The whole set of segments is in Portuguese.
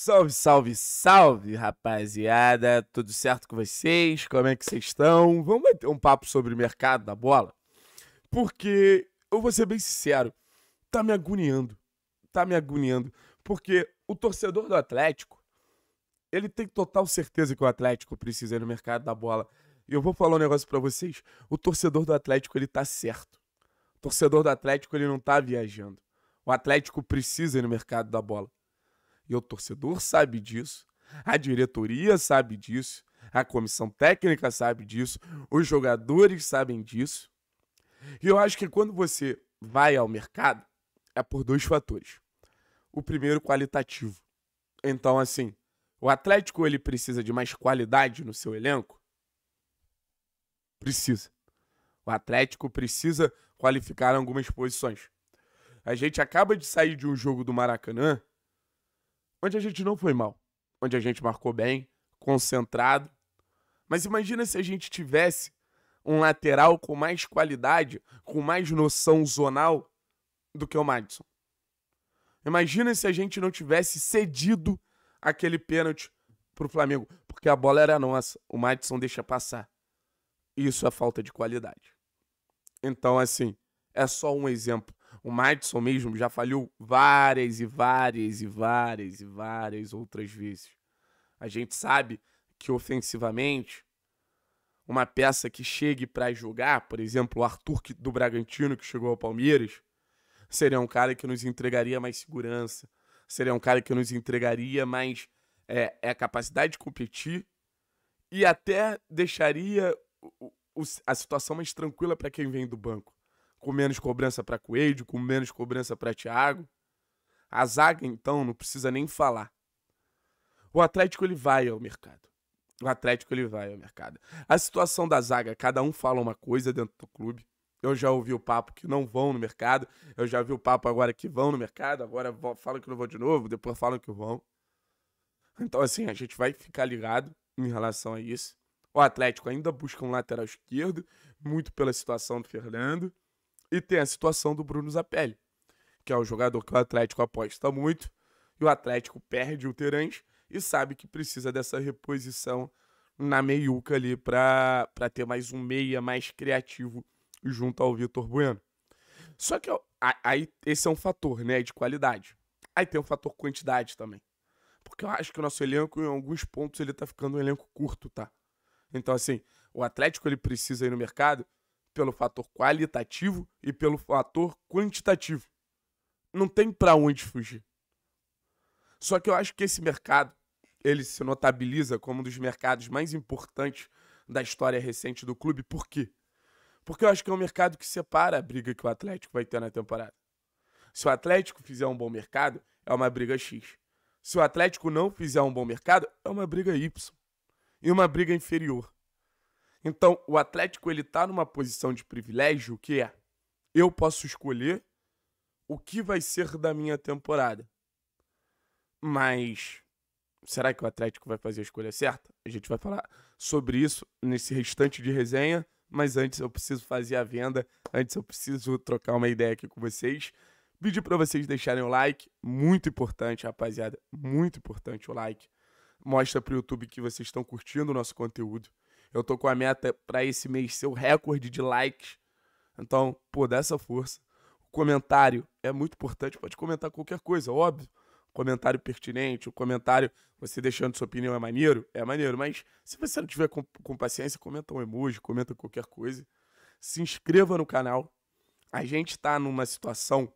Salve, salve, salve, rapaziada. Tudo certo com vocês? Como é que vocês estão? Vamos bater um papo sobre o mercado da bola? Porque eu vou ser bem sincero, tá me agoniando. Tá me agoniando, porque o torcedor do Atlético, ele tem total certeza que o Atlético precisa ir no mercado da bola. E eu vou falar um negócio para vocês, o torcedor do Atlético ele tá certo. O torcedor do Atlético ele não tá viajando. O Atlético precisa ir no mercado da bola. E o torcedor sabe disso, a diretoria sabe disso, a comissão técnica sabe disso, os jogadores sabem disso. E eu acho que quando você vai ao mercado, é por dois fatores. O primeiro, qualitativo. Então, assim, o Atlético ele precisa de mais qualidade no seu elenco? Precisa. O Atlético precisa qualificar algumas posições. A gente acaba de sair de um jogo do Maracanã onde a gente não foi mal, onde a gente marcou bem, concentrado. Mas imagina se a gente tivesse um lateral com mais qualidade, com mais noção zonal do que o Madison. Imagina se a gente não tivesse cedido aquele pênalti pro Flamengo, porque a bola era nossa, o Madison deixa passar. Isso é falta de qualidade. Então, assim, é só um exemplo o Madison mesmo já falhou várias e várias e várias e várias outras vezes. A gente sabe que ofensivamente, uma peça que chegue para jogar, por exemplo, o Arthur do Bragantino, que chegou ao Palmeiras, seria um cara que nos entregaria mais segurança, seria um cara que nos entregaria mais é, é a capacidade de competir e até deixaria o, o, a situação mais tranquila para quem vem do banco com menos cobrança para Coelho, com menos cobrança para Thiago. A zaga, então, não precisa nem falar. O Atlético ele vai ao mercado. O Atlético ele vai ao mercado. A situação da zaga, cada um fala uma coisa dentro do clube. Eu já ouvi o papo que não vão no mercado. Eu já vi o papo agora que vão no mercado. Agora falam que não vão de novo. Depois falam que vão. Então, assim, a gente vai ficar ligado em relação a isso. O Atlético ainda busca um lateral esquerdo, muito pela situação do Fernando. E tem a situação do Bruno Zapelli, que é o jogador que o Atlético aposta muito, e o Atlético perde o Terãs e sabe que precisa dessa reposição na meiuca ali para ter mais um meia mais criativo junto ao Vitor Bueno. Só que aí esse é um fator, né, de qualidade. Aí tem um fator quantidade também. Porque eu acho que o nosso elenco, em alguns pontos, ele tá ficando um elenco curto, tá? Então, assim, o Atlético ele precisa ir no mercado pelo fator qualitativo e pelo fator quantitativo. Não tem para onde fugir. Só que eu acho que esse mercado, ele se notabiliza como um dos mercados mais importantes da história recente do clube. Por quê? Porque eu acho que é um mercado que separa a briga que o Atlético vai ter na temporada. Se o Atlético fizer um bom mercado, é uma briga X. Se o Atlético não fizer um bom mercado, é uma briga Y. E uma briga inferior. Então, o Atlético ele tá numa posição de privilégio que é: eu posso escolher o que vai ser da minha temporada. Mas será que o Atlético vai fazer a escolha certa? A gente vai falar sobre isso nesse restante de resenha, mas antes eu preciso fazer a venda, antes eu preciso trocar uma ideia aqui com vocês. Pedir para vocês deixarem o like, muito importante, rapaziada, muito importante o like. Mostra para o YouTube que vocês estão curtindo o nosso conteúdo. Eu tô com a meta para esse mês ser o recorde de likes. Então, pô, dá essa força. O comentário é muito importante. Pode comentar qualquer coisa, óbvio. Comentário pertinente, o comentário, você deixando sua opinião é maneiro? É maneiro, mas se você não tiver com, com paciência, comenta um emoji, comenta qualquer coisa. Se inscreva no canal. A gente está numa situação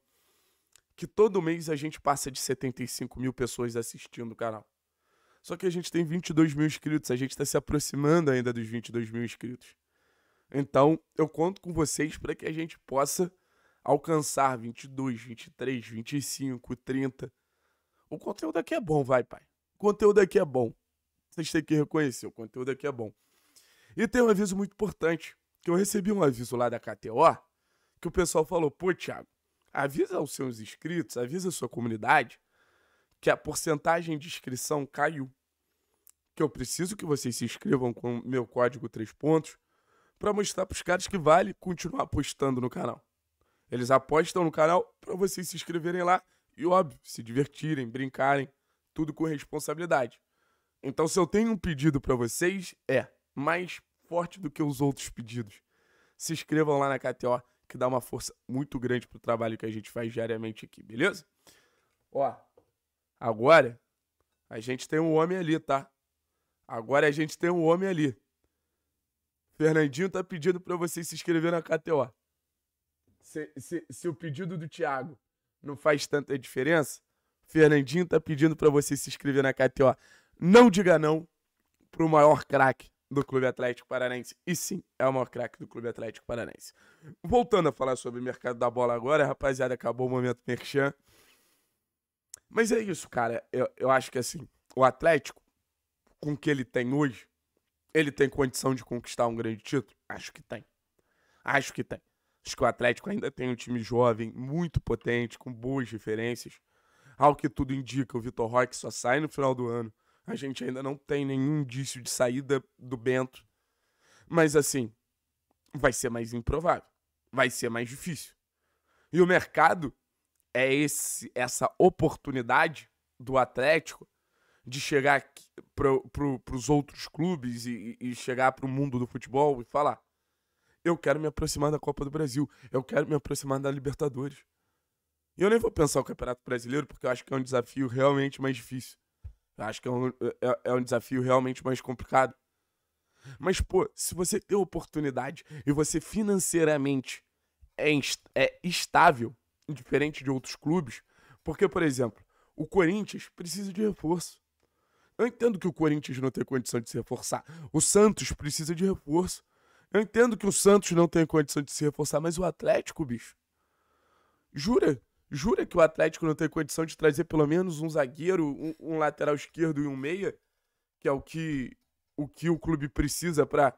que todo mês a gente passa de 75 mil pessoas assistindo o canal. Só que a gente tem 22 mil inscritos, a gente está se aproximando ainda dos 22 mil inscritos. Então, eu conto com vocês para que a gente possa alcançar 22, 23, 25, 30. O conteúdo aqui é bom, vai, pai. O conteúdo aqui é bom. Vocês têm que reconhecer, o conteúdo aqui é bom. E tem um aviso muito importante, que eu recebi um aviso lá da KTO, que o pessoal falou, pô, Thiago, avisa os seus inscritos, avisa a sua comunidade, que a porcentagem de inscrição caiu. Que eu preciso que vocês se inscrevam com meu código 3 pontos para mostrar para os caras que vale continuar apostando no canal. Eles apostam no canal para vocês se inscreverem lá e, óbvio, se divertirem, brincarem, tudo com responsabilidade. Então, se eu tenho um pedido para vocês, é mais forte do que os outros pedidos. Se inscrevam lá na KTO, que dá uma força muito grande pro trabalho que a gente faz diariamente aqui, beleza? Ó, Agora, a gente tem um homem ali, tá? Agora a gente tem um homem ali. Fernandinho tá pedindo para você se inscrever na KTO. Se, se, se, o pedido do Thiago não faz tanta diferença, Fernandinho tá pedindo para você se inscrever na KTO. Não diga não pro maior craque do Clube Atlético Paranaense. E sim, é o maior craque do Clube Atlético Paranaense. Voltando a falar sobre o mercado da bola agora, rapaziada, acabou o momento merchan. Mas é isso, cara. Eu, eu acho que assim, o Atlético, com o que ele tem hoje, ele tem condição de conquistar um grande título? Acho que tem. Acho que tem. Acho que o Atlético ainda tem um time jovem, muito potente, com boas diferenças. Ao que tudo indica, o Vitor Roque só sai no final do ano. A gente ainda não tem nenhum indício de saída do Bento. Mas assim, vai ser mais improvável. Vai ser mais difícil. E o mercado é esse essa oportunidade do Atlético de chegar para pro, os outros clubes e, e chegar para o mundo do futebol e falar: eu quero me aproximar da Copa do Brasil, eu quero me aproximar da Libertadores. E eu nem vou pensar o Campeonato Brasileiro, porque eu acho que é um desafio realmente mais difícil. Eu acho que é um, é, é, é um desafio realmente mais complicado. Mas, pô, se você tem oportunidade e você financeiramente é, é estável, diferente de outros clubes, porque, por exemplo, o Corinthians precisa de reforço. Eu entendo que o Corinthians não tem condição de se reforçar. O Santos precisa de reforço. Eu entendo que o Santos não tem condição de se reforçar, mas o Atlético, bicho. Jura? Jura que o Atlético não tem condição de trazer pelo menos um zagueiro, um, um lateral esquerdo e um meia? Que é o que o, que o clube precisa para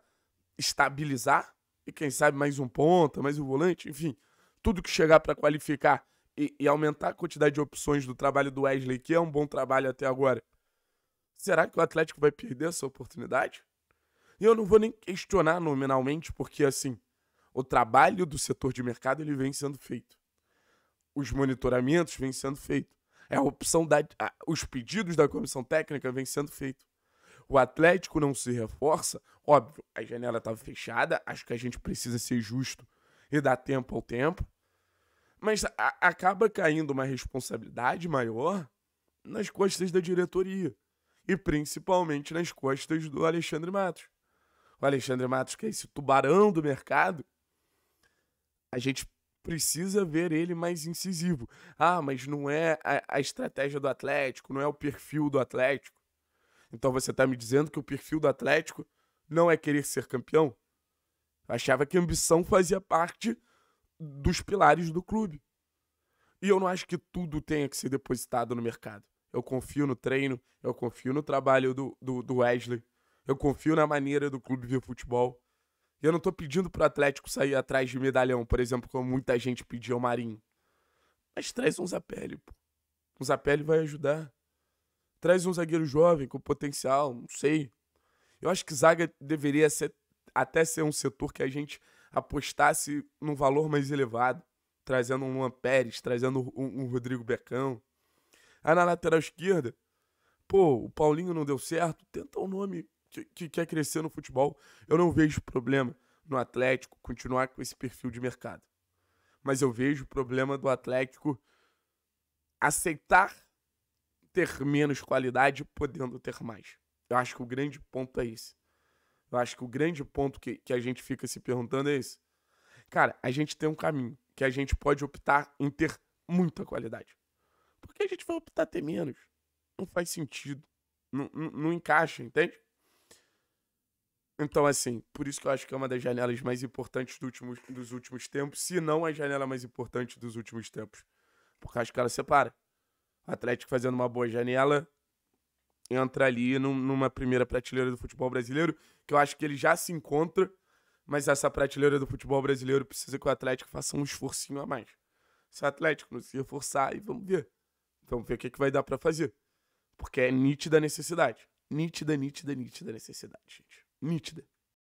estabilizar? E quem sabe mais um ponta, mais um volante, enfim tudo que chegar para qualificar e, e, aumentar a quantidade de opções do trabalho do Wesley, que é um bom trabalho até agora, será que o Atlético vai perder essa oportunidade? E eu não vou nem questionar nominalmente, porque assim, o trabalho do setor de mercado ele vem sendo feito. Os monitoramentos vêm sendo feitos. É a opção da, a, os pedidos da comissão técnica vêm sendo feito. O Atlético não se reforça, óbvio, a janela estava tá fechada, acho que a gente precisa ser justo e dar tempo ao tempo. Mas a, acaba caindo uma responsabilidade maior nas costas da diretoria e principalmente nas costas do Alexandre Matos. O Alexandre Matos, que é esse tubarão do mercado, a gente precisa ver ele mais incisivo. Ah, mas não é a, a estratégia do Atlético, não é o perfil do Atlético. Então você está me dizendo que o perfil do Atlético não é querer ser campeão? Eu achava que a ambição fazia parte dos pilares do clube. E eu não acho que tudo tenha que ser depositado no mercado. Eu confio no treino, eu confio no trabalho do, do, do Wesley, eu confio na maneira do clube ver futebol. E eu não tô pedindo pro Atlético sair atrás de medalhão, por exemplo, como muita gente pediu ao Marinho. Mas traz um Zapelli, pô. Um Zapelli vai ajudar. Traz um zagueiro jovem com potencial, não sei. Eu acho que zaga deveria ser até ser um setor que a gente apostasse num valor mais elevado, trazendo um Luan Pérez, trazendo um, um Rodrigo Becão. Aí ah, na lateral esquerda, pô, o Paulinho não deu certo, tenta um nome que, que quer crescer no futebol. Eu não vejo problema no Atlético continuar com esse perfil de mercado. Mas eu vejo o problema do Atlético aceitar ter menos qualidade podendo ter mais. Eu acho que o grande ponto é esse. Eu acho que o grande ponto que, que a gente fica se perguntando é esse. Cara, a gente tem um caminho que a gente pode optar em ter muita qualidade. Por que a gente vai optar ter menos? Não faz sentido. Não, não, não encaixa, entende? Então, assim, por isso que eu acho que é uma das janelas mais importantes do últimos, dos últimos tempos, se não a janela mais importante dos últimos tempos. Porque acho que ela separa. O Atlético fazendo uma boa janela, entra ali num, numa primeira prateleira do futebol brasileiro, que eu acho que ele já se encontra, mas essa prateleira do futebol brasileiro precisa que o Atlético faça um esforcinho a mais. Se o Atlético não se reforçar, e vamos ver. Vamos ver o que, é que vai dar para fazer. Porque é nítida a necessidade. Nítida, nítida, nítida necessidade, gente. Nítida.